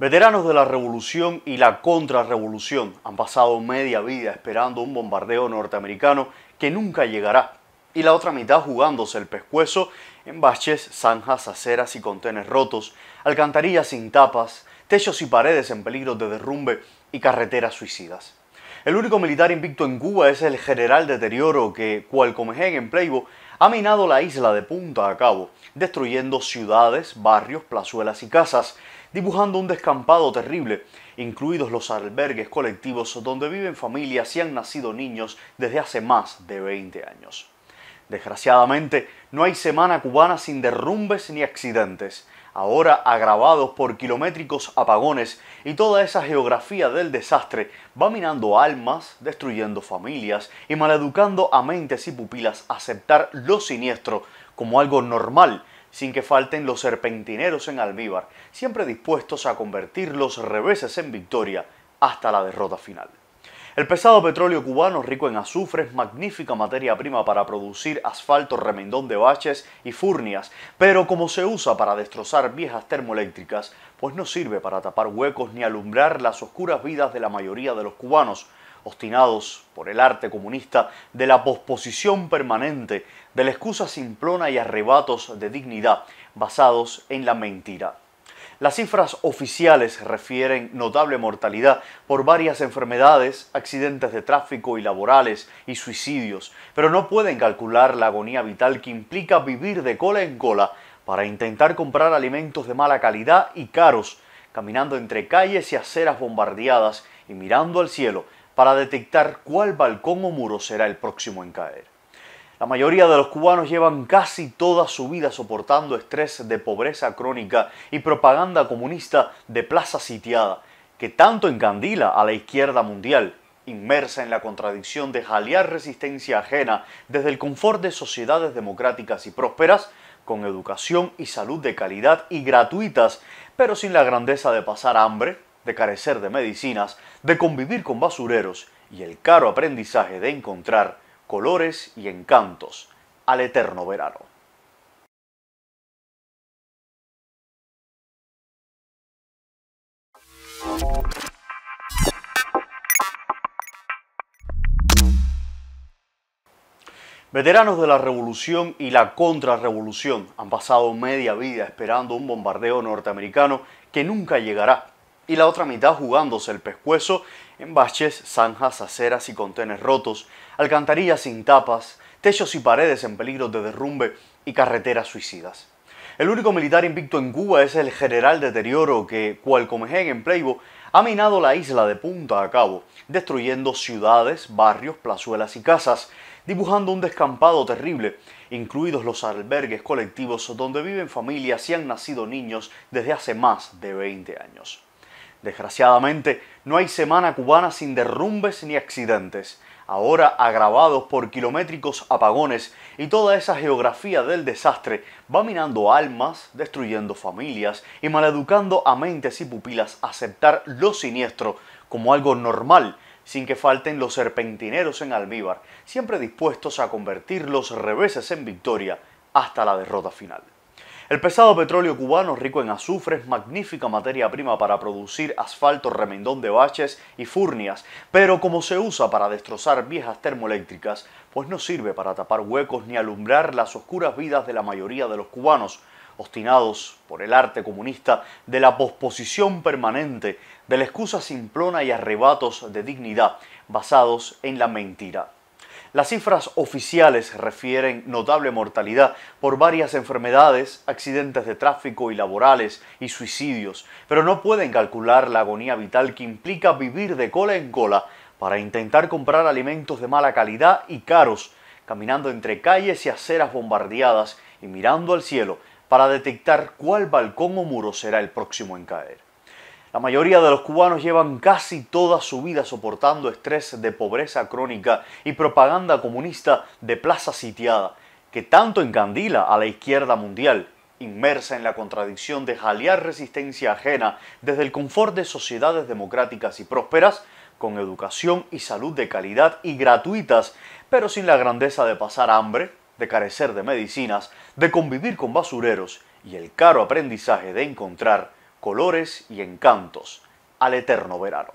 Veteranos de la revolución y la contrarrevolución han pasado media vida esperando un bombardeo norteamericano que nunca llegará, y la otra mitad jugándose el pescuezo en baches, zanjas, aceras y contenes rotos, alcantarillas sin tapas, techos y paredes en peligro de derrumbe y carreteras suicidas. El único militar invicto en Cuba es el general deterioro que, cual comején en Playboy, ha minado la isla de punta a cabo, destruyendo ciudades, barrios, plazuelas y casas, dibujando un descampado terrible, incluidos los albergues colectivos donde viven familias y han nacido niños desde hace más de 20 años. Desgraciadamente, no hay semana cubana sin derrumbes ni accidentes ahora agravados por kilométricos apagones y toda esa geografía del desastre, va minando almas, destruyendo familias y maleducando a mentes y pupilas a aceptar lo siniestro como algo normal, sin que falten los serpentineros en almíbar, siempre dispuestos a convertir los reveses en victoria hasta la derrota final. El pesado petróleo cubano rico en azufre es magnífica materia prima para producir asfalto, remendón de baches y furnias, pero como se usa para destrozar viejas termoeléctricas, pues no sirve para tapar huecos ni alumbrar las oscuras vidas de la mayoría de los cubanos, obstinados por el arte comunista de la posposición permanente, de la excusa simplona y arrebatos de dignidad basados en la mentira. Las cifras oficiales refieren notable mortalidad por varias enfermedades, accidentes de tráfico y laborales y suicidios, pero no pueden calcular la agonía vital que implica vivir de cola en cola para intentar comprar alimentos de mala calidad y caros, caminando entre calles y aceras bombardeadas y mirando al cielo para detectar cuál balcón o muro será el próximo en caer. La mayoría de los cubanos llevan casi toda su vida soportando estrés de pobreza crónica y propaganda comunista de plaza sitiada, que tanto encandila a la izquierda mundial, inmersa en la contradicción de jalear resistencia ajena desde el confort de sociedades democráticas y prósperas, con educación y salud de calidad y gratuitas, pero sin la grandeza de pasar hambre, de carecer de medicinas, de convivir con basureros y el caro aprendizaje de encontrar colores y encantos al eterno verano. Veteranos de la revolución y la contrarrevolución han pasado media vida esperando un bombardeo norteamericano que nunca llegará y la otra mitad jugándose el pescuezo en baches, zanjas, aceras y contenes rotos, alcantarillas sin tapas, techos y paredes en peligro de derrumbe y carreteras suicidas. El único militar invicto en Cuba es el general deterioro que, cual Comején en Playbo, ha minado la isla de punta a cabo, destruyendo ciudades, barrios, plazuelas y casas, dibujando un descampado terrible, incluidos los albergues colectivos donde viven familias y han nacido niños desde hace más de 20 años. Desgraciadamente, no hay semana cubana sin derrumbes ni accidentes, ahora agravados por kilométricos apagones y toda esa geografía del desastre va minando almas, destruyendo familias y maleducando a mentes y pupilas a aceptar lo siniestro como algo normal sin que falten los serpentineros en almíbar, siempre dispuestos a convertir los reveses en victoria hasta la derrota final. El pesado petróleo cubano, rico en azufre, es magnífica materia prima para producir asfalto, remendón de baches y furnias, pero como se usa para destrozar viejas termoeléctricas, pues no sirve para tapar huecos ni alumbrar las oscuras vidas de la mayoría de los cubanos, obstinados por el arte comunista de la posposición permanente, de la excusa simplona y arrebatos de dignidad basados en la mentira. Las cifras oficiales refieren notable mortalidad por varias enfermedades, accidentes de tráfico y laborales y suicidios, pero no pueden calcular la agonía vital que implica vivir de cola en cola para intentar comprar alimentos de mala calidad y caros, caminando entre calles y aceras bombardeadas y mirando al cielo para detectar cuál balcón o muro será el próximo en caer. La mayoría de los cubanos llevan casi toda su vida soportando estrés de pobreza crónica y propaganda comunista de plaza sitiada, que tanto encandila a la izquierda mundial, inmersa en la contradicción de jalear resistencia ajena desde el confort de sociedades democráticas y prósperas, con educación y salud de calidad y gratuitas, pero sin la grandeza de pasar hambre, de carecer de medicinas, de convivir con basureros y el caro aprendizaje de encontrar colores y encantos al eterno verano.